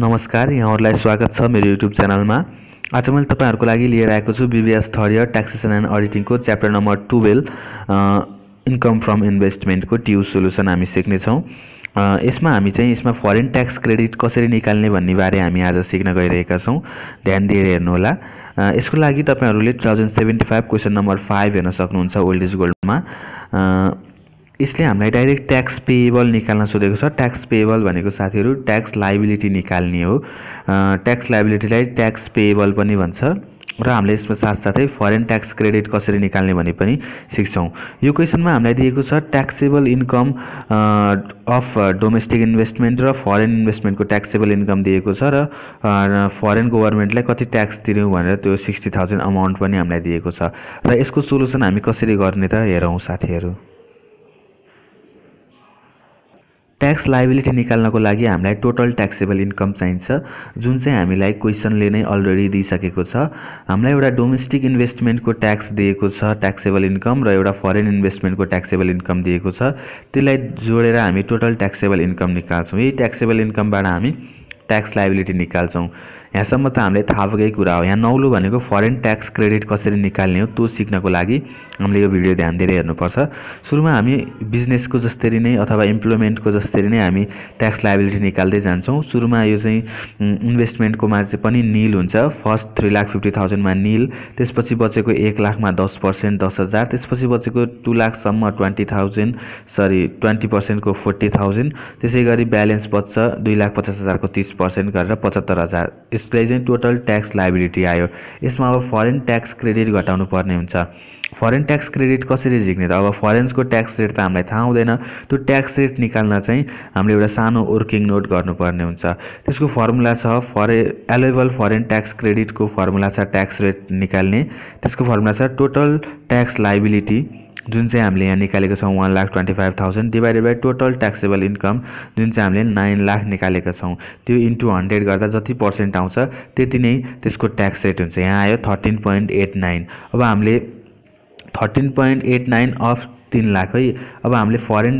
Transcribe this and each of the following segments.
नमस्कार यहाँहरूलाई स्वागत छ मेरो युट्युब च्यानलमा आज मैले तपाईँहरूको लागि लिएर आएको छु BBS third year taxation and अडिटिङको chapter number twelve income from इन्भेस्टमेन्टको ट्यु सोल्युसन हामी सिक्नेछौँ यसमा हामी चाहिँ यसमा फरेन ट्याक्स क्रेडिट कसरी निकाल्ने भन्ने बारे हामी आज सिक्न गइरहेका छौँ ध्यान दिएर हेर्नुहोला यसको लागि तपाईँहरूले two thousand seventy five question number five हेर्न सक्नुहुन्छ ओल्ड इज गोल्डमा यसले हामीलाई डाइरेक्ट ट्याक्स पेएबल निकाल्न सोधेको छ ट्याक्स पेएबल भनेको साथीहरू ट्याक्स लाइबिलिटी निकाल्ने हो ट्याक्स लाइबिलिटीलाई ट्याक्स पेएबल पनि भन्छ र हामीले यसमा साथसाथै फरेन ट्याक्स क्रेडिट कसरी निकाल्ने भने पनि सिक्छौँ यो क्वेसनमा हामीलाई दिएको छ taxable income of domestic investment र फरेन इन्भेस्टमेन्टको ट्याक्सेबल इन्कम दिएको छ र फरेन गभर्मेन्टलाई कति ट्याक्स तिर्यौँ भनेर त्यो सिक्सटी थाउजन्ड अमाउन्ट पनि हामीलाई दिएको छ र यसको सोल्युसन हामी कसरी गर्ने त हेरौँ साथीहरू ट्याक्स लाइबिलिटी निकाल्नको लागि हामीलाई टोटल ट्याक्सेबल इन्कम चाहिन्छ जुन चाहिँ हामीलाई क्वेसनले नै अलरेडी दिइसकेको छ हामीलाई एउटा डोमेस्टिक इन्भेस्टमेन्टको ट्याक्स दिएको छ ट्याक्सेबल इन्कम र एउटा फरेन इन्भेस्टमेन्टको ट्याक्सेबल इन्कम दिएको छ त्यसलाई जोडेर हामी टोटल ट्याक्सेबल इन्कम निकाल्छौँ यही ट्याक्सेबल इन्कमबाट हामी ट्याक्स लाइबिलिटी निकाल्छौँ यहाँसम्म त हामीले थाहा भएकै कुरा हो यहाँ नौलो भनेको फरेन ट्याक्स क्रेडिट कसरी निकाल्ने हो त्यो सिक्नको लागि हामीले यो भिडियो ध्यान दिएर हेर्नुपर्छ सुरुमा हामी बिजनेसको जसरी नै अथवा इम्प्लोइमेन्टको जसरी नै हामी ट्याक्स लाइबिलिटी निकाल्दै जान्छौँ सुरुमा यो चाहिँ इन्भेस्टमेन्टकोमा चाहिँ पनि निल हुन्छ फर्स्ट थ्री लाख फिफ्टी थाउजन्डमा निल त्यसपछि बचेको एक लाखमा दस पर्सेन्ट दस हजार त्यसपछि बचेको टु लाखसम्म ट्वेन्टी थाउजन्ड सरी ट्वेन्टी पर्सेन्टको फोर्टी थाउजन्ड त्यसै गरी ब्यालेन्स बच्छ दुई लाख पचास हजारको तिस पर्सेन्ट गरेर पचहत्तर हजार यसलाई चाहिँ टोटल ट्याक्स लाइबिलिटी आयो यसमा अब फरेन ट्याक्स क्रेडिट घटाउनु पर्ने हुन्छ फरेन ट्याक्स क्रेडिट कसरी झिक्ने त अब फरेन्सको ट्याक्स रेट त हामीलाई थाहा हुँदैन त्यो ट्याक्स रेट निकाल्न चाहिँ हामीले एउटा सानो वर्किङ नोट गर्नुपर्ने हुन्छ त्यसको फर्मुला छ फरे एलेबल फरेन ट्याक्स क्रेडिटको फर्मुला छ ट्याक्स रेट निकाल्ने त्यसको फर्मुला छ टोटल ट्याक्स लाइबिलिटी जुन चाहिँ हामीले यहाँ निकालेको छौँ one lakh twenty five thousand divided by total taxable income जुन चाहिँ हामीले नाइन लाख निकालेका छौँ त्यो इन्टु हन्ड्रेड गर्दा जति पर्सेन्ट आउँछ त्यति नै त्यसको ट्याक्स रेट हुन्छ यहाँ आयो थर्टिन पोइन्ट एट नाइन अब हामीले thirteen point eight nine of तिन लाख है अब हामीले फरेन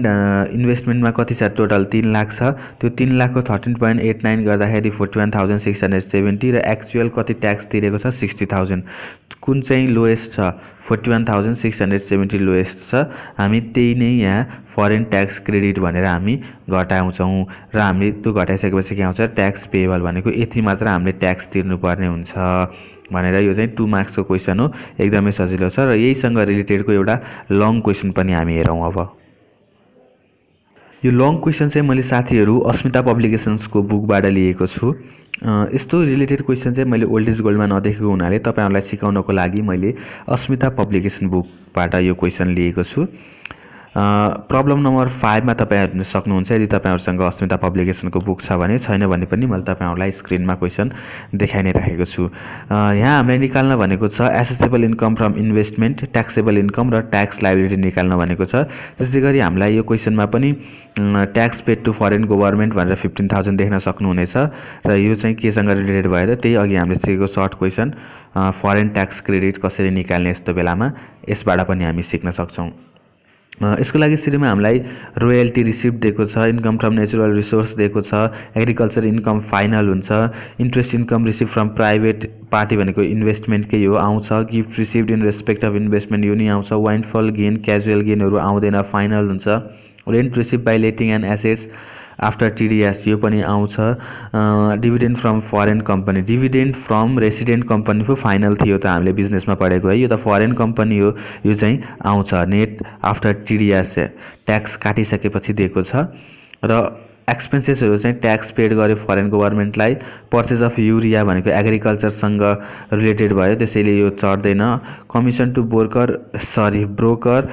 इन्भेस्टमेन्टमा कति छ टोटल तिन लाख छ त्यो तिन लाखको थर्टिन पोइन्ट एट नाइन गर्दाखेरि forty one thousand six hundred seventy र एक्चुअल कति ट्याक्स तिरेको छ सिक्सटी थाउजन्ड कुन चाहिँ लोएस्ट छ forty one thousand six hundred seventy lowest छ हामी त्यही नै यहाँ फरेन ट्याक्स क्रेडिट भनेर हामी घटाउँछौँ र हामीले त्यो घटाइसकेपछि के आउँछ ट्याक्स पेएबल भनेको यति मात्र हामीले ट्याक्स तिर्नुपर्ने हुन्छ भनेर यो चाहिँ टु मार्क्सको क्वेसन हो एकदमै सजिलो छ र यहीसँग रिलेटेडको एउटा लङ क्वेसन पनि हामी हेरौँ अब यो लङ क्वेसन चाहिँ मैले साथीहरू अस्मिता पब्लिकेसन्सको बुकबाट लिएको छु यस्तो रिलेटेड क्वेसन चाहिँ मैले ओल्ड एज गोल्डमा नदेखेको हुनाले तपाईँहरूलाई सिकाउनको लागि मैले अस्मिता पब्लिकेसन बुकबाट यो क्वेसन लिएको छु प्रब्लम नम्बर फाइभमा तपाईँहरू हेर्न सक्नुहुन्छ यदि तपाईँहरूसँग अस्मिता पब्लिकेसनको बुक छ भने छैन भने पनि मैले तपाईँहरूलाई स्क्रिनमा क्वेसन देखाइ नै राखेको छु यहाँ हामीले निकाल्न भनेको छ assessable income from investment taxable income र ट्याक्स लाइबिलिटी निकाल्न भनेको छ त्यसै गरी हामीलाई यो क्वेसनमा पनि tax paid to foreign government भनेर फिफ्टिन थाउजन्ड देख्न सक्नुहुनेछ र यो चाहिँ केसँग रिलेटेड भएर त्यही अघि हामीले सिकेको short question foreign tax credit कसरी निकाल्ने यस्तो बेलामा यसबाट पनि हामी सिक्न सक्छौँ यसको लागि श्रीमा हामीलाई रोयल्टी रिसिप्ट दिएको छ इन्कम फ्रम नेचुरल रिसोर्स दिएको छ एग्रिकल्चर इन्कम फाइनल हुन्छ interest income receive from private party भनेको इन्भेस्टमेन्ट इन्भेस्टमेन्टकै हो आउँछ gift receive in respect of investment यो नि आउँछ वाइन्डफल गेन क्याजुअल गेनहरू आउँदैन फाइनल हुन्छ rent receive by letting and assets after TDS यो पनि आउँछ dividend from foreign company dividend from resident company पो फाइनल थियो त हामीले बिजनेसमा पढेको है यो त फरेन कम्पनी हो यो चाहिँ आउँछ नेट आफ्टर टिडिएस ट्याक्स काटिसकेपछि दिएको छ र एक्सपेन्सेसहरू चाहिँ ट्याक्स पेड गर्यो फरेन गभर्मेन्टलाई पर्चेस अफ युरिया भनेको एग्रिकल्चरसँग रिलेटेड भयो त्यसैले यो चढ्दैन commission to broker sorry broker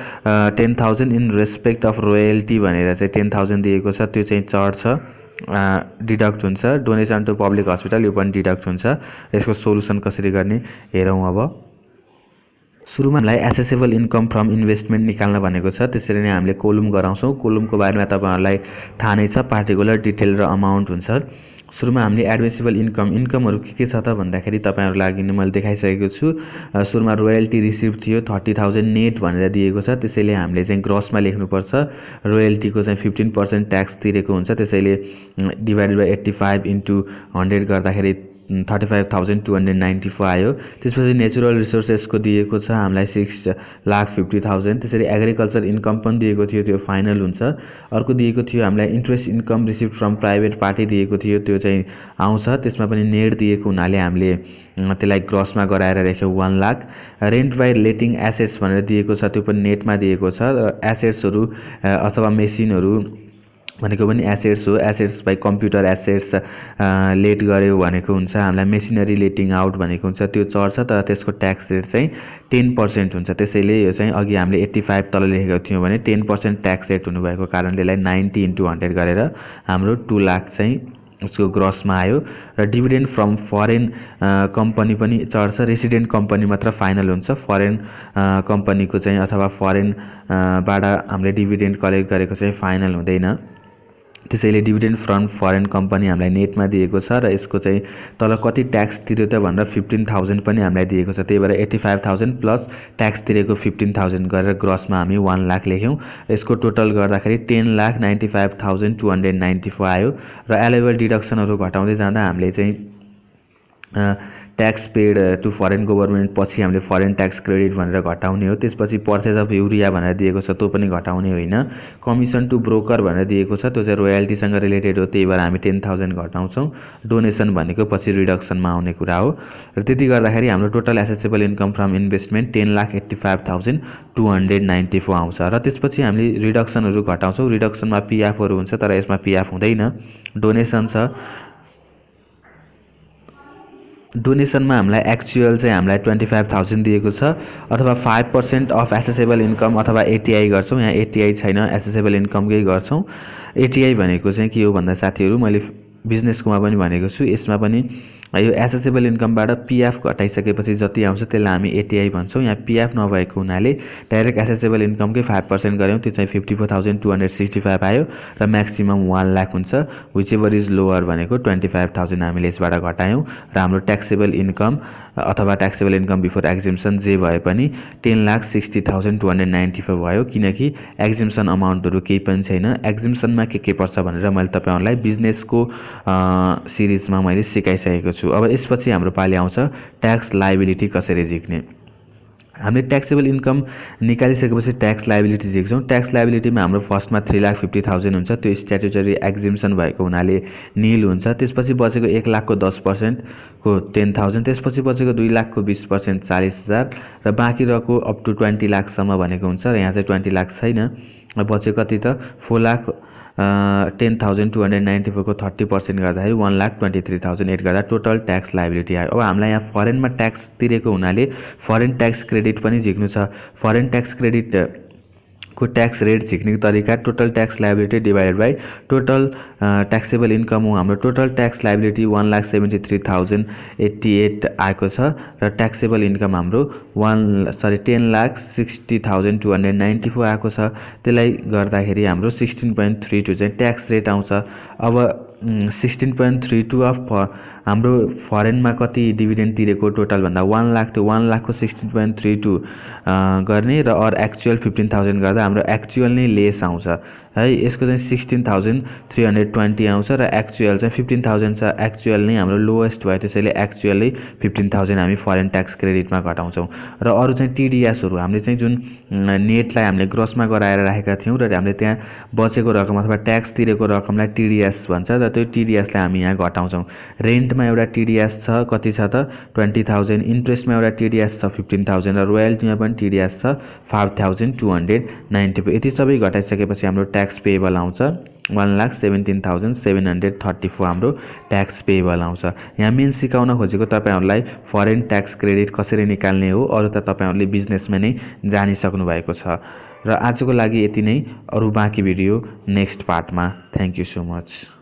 ten thousand in respect of royalty भनेर चाहिँ टेन थाउजन्ड दिएको छ त्यो चाहिँ चढ्छ डिडक्ट हुन्छ डोनेसन टु पब्लिक हस्पिटल यो पनि डिडक्ट हुन्छ यसको सोल्युसन कसरी गर्ने हेरौँ अब सुरुमा हामीलाई एसेसेबल इन्कम फ्रम इन्भेस्टमेन्ट निकाल्न भनेको छ त्यसरी नै हामीले कोलुम गराउँछौँ कोलुमको बारेमा तपाईँहरूलाई थाहा नै छ पार्टिकुलर डिटेल र अमाउन्ट हुन्छ सुरुमा हामीले एडमिसेबल इन्कम इन्कमहरू के के छ त भन्दाखेरि तपाईँहरूको लागि मैले देखाइसकेको छु सुरुमा रोयल्टी रिसिभ थियो थर्टी थाउजन्ड नेट भनेर दिएको छ त्यसैले हामीले चाहिँ ग्रसमा लेख्नुपर्छ रोयल्टीको चाहिँ फिफ्टिन पर्सेन्ट ट्याक्स तिरेको हुन्छ त्यसैले divided by eighty five into hundred गर्दाखेरि thirty five thousand two hundred ninety four आयो त्यसपछि नेचुरल रिसोर्सेसको दिएको छ हामीलाई सिक्स लाख फिफ्टी थाउजन्ड त्यसरी एग्रिकल्चर इन्कम पनि दिएको थियो त्यो फाइनल हुन्छ अर्को दिएको थियो हामीलाई interest income receive from private party दिएको थियो त्यो चाहिँ आउँछ त्यसमा पनि नेट दिएको हुनाले हामीले त्यसलाई ग्रसमा गराएर राख्यौँ one lakh rent by letting assets भनेर दिएको छ त्यो पनि नेटमा दिएको छ र एसेट्सहरू अथवा मेसिनहरू भनेको पनि एसेट्स हो assets by computer assets let गऱ्यो भनेको हुन्छ हामीलाई मेसिनरी लेटिङ आउट भनेको हुन्छ त्यो चढ्छ तर त्यसको ट्याक्स रेट चाहिँ टेन पर्सेन्ट हुन्छ त्यसैले यो चाहिँ अघि हामीले एट्टी फाइभ तल लेखेको थियौँ भने टेन पर्सेन्ट ट्याक्स रेट हुनुभएको कारणले यसलाई नाइन्टी इन्टु हन्ड्रेड गरेर हाम्रो टु लाख चाहिँ उसको ग्रसमा आयो र डिभिडेन्ड फ्रम फरेन कम्पनी पनि चढ्छ रेसिडेन्ट कम्पनी मात्र फाइनल हुन्छ फरेन कम्पनीको चाहिँ अथवा फरेनबाट हामीले डिभिडेन्ड कलेक्ट गरेको चाहिँ फाइनल हुँदैन त्यसैले डिभिडेन्ड फ्रम फरेन कम्पनी हामीलाई नेटमा दिएको छ र यसको चाहिँ तल कति ट्याक्स तिर्यो त भनेर फिफ्टिन थाउजन्ड पनि हामीलाई दिएको छ त्यही भएर eighty five thousand plus tax तिरेको फिफ्टिन थाउजन्ड गरेर ग्रसमा हामी वान लाख लेख्यौँ यसको टोटल गर्दाखेरि ten lakh ninety five thousand two hundred ninety four आयो र एलेबल डिडक्सनहरू घटाउँदै जाँदा हामीले चाहिँ tax paid to foreign government पछि हामीले फरेन ट्याक्स क्रेडिट भनेर घटाउने हो त्यसपछि पर्चेज अफ युरिया भनेर दिएको छ त्यो पनि घटाउने होइन कमिसन टु ब्रोकर भनेर दिएको छ त्यो चाहिँ रोयल्टीसँग रिलेटेड हो त्यही भएर हामी टेन थाउजन्ड घटाउँछौँ डोनेसन भनेको पछि रिडक्सनमा आउने कुरा हो र त्यति गर्दाखेरि हाम्रो total assessable income from investment ten lakh eighty five thousand two hundred ninety four आउँछ र त्यसपछि हामीले रिडक्सनहरू घटाउँछौँ रिडक्सनमा पिएफहरू हुन्छ तर यसमा पिएफ हुँदैन डोनेसन छ डोनेसनमा हामीलाई एक्चुअल चाहिँ हामीलाई ट्वेन्टी फाइभ थाउजन्ड दिएको छ अथवा five percent of assessable income अथवा एटिआई गर्छौँ यहाँ एटिआई छैन एसेसेबल इन्कमकै गर्छौँ एटिआई भनेको चाहिँ के हो भन्दा साथीहरू मैले बिजनेसकोमा पनि भनेको छु यसमा पनि यो एसेसेबल इन्कमबाट पिएफ घटाइसकेपछि जति आउँछ त्यसलाई हामी एटिआई भन्छौँ यहाँ पिएफ नभएको हुनाले डाइरेक्ट एसेसेबल इन्कमकै फाइभ पर्सेन्ट गऱ्यौँ त्यो चाहिँ fifty four thousand two hundred sixty five आयो र म्याक्सिमम् वान लाख हुन्छ विच एभर इज लोवर भनेको ट्वेन्टी फाइभ थाउजन्ड हामीले यसबाट घटायौँ र हाम्रो ट्याक्सेबल इन्कम अथवा ट्याक्सेबल इन्कम बिफोर एक्जिम्सन जे भए पनि ten lakh sixty thousand two hundred ninety five भयो किनकि एक्जिम्सन अमाउन्टहरू केही पनि छैन एक्जिम्सनमा के के पर्छ भनेर मैले तपाईँहरूलाई बिजनेसको सिरिजमा मैले सिकाइसकेको छु छु अब यसपछि हाम्रो पालि आउँछ ट्याक्स लाइबिलिटी कसरी झिक्ने हामीले ट्याक्सेबल इन्कम निकालिसकेपछि ट्याक्स लाइबिलिटी झिक्छौँ ट्याक्स लाइबिलिटीमा हाम्रो फर्स्टमा थ्री लाख फिफ्टी थाउजन्ड हुन्छ त्यो स्ट्याटुटरी एक्जिम्सन भएको हुनाले निल हुन्छ त्यसपछि बचेको एक लाखको दस पर्सेन्टको टेन थाउजन्ड त्यसपछि बचेको दुई लाखको बिस पर्सेन्ट चालिस हजार र बाँकी रहेको अप टु ट्वेन्टी लाखसम्म भनेको हुन्छ र यहाँ चाहिँ ट्वेन्टी लाख छैन र बचेको कति त four lakh ten thousand two hundred ninety फोरको थर्टी पर्सेन्ट गर्दाखेरि one lakh twenty three thousand eight गर्दा टोटल ट्याक्स लाइबिलिटी आयो अब हामीलाई यहाँ फरेनमा ट्याक्स तिरेको हुनाले फरेन ट्याक्स क्रेडिट पनि झिक्नु छ फरेन ट्याक्स क्रेडिट को ट्याक्स रेट झिक्ने तरिका total tax liability divided by total taxable income हो हाम्रो total tax liability one lakh seventy three thousand eighty eight आएको छ र ट्याक्सेबल इन्कम हाम्रो one sorry ten lakh sixty thousand two hundred ninety four आएको छ त्यसलाई गर्दाखेरि हाम्रो सिक्सटिन पोइन्ट थ्री टू चाहिँ ट्याक्स रेट आउँछ अब sixteen point three two of फ हाम्रो फरेनमा कति डिभिडेन्ड तिरेको भन्दा वान लाख त्यो वान लाखको सिक्सटिन पोइन्ट थ्री टू गर्ने र अर एक्चुअल फिफ्टिन थाउजन्ड गर्दा हाम्रो एक्चुअल नै लेस आउँछ है यसको चाहिँ sixteen thousand three hundred twenty आउँछ र एक्चुअल चाहिँ फिफ्टिन थाउजन्ड छ एक्चुअल नै हाम्रो लोएस्ट भयो त्यसैले एक्चुअलै फिफ्टिन थाउजन्ड हामी फरेन ट्याक्स क्रेडिटमा घटाउँछौँ र अरू चाहिँ टिडिएसहरू हामीले चाहिँ जुन नेटलाई हामीले ग्रसमा गराएर राखेका थियौँ र हामीले त्यहाँ बचेको रकम अथवा ट्याक्स तिरेको रकमलाई टिडिएस भन्छ र र त्यो टिडिएसलाई हामी यहाँ घटाउँछौँ रेन्टमा एउटा टिडिएस छ कति छ त ट्वेन्टी थाउजन्ड इन्ट्रेस्टमा एउटा टिडिएस छ फिफ्टिन थाउजन्ड र रोयल्टीमा पनि टिडिएस छ five thousand two hundred ninety four यति सबै घटाइसकेपछि हाम्रो ट्याक्स पेएबल आउँछ one lakh seventeen thousand seven hundred thirty four हाम्रो ट्याक्स पेएबल आउँछ यहाँ मेन सिकाउन खोजेको तपाईँहरूलाई फरेन ट्याक्स क्रेडिट कसरी निकाल्ने हो अरू त तपाईँहरूले बिजनेसमा नै जानिसक्नु भएको छ र आजको लागि यति नै अरू बाँकी भिडियो नेक्स्ट पार्टमा थ्याङ्क यू सो मच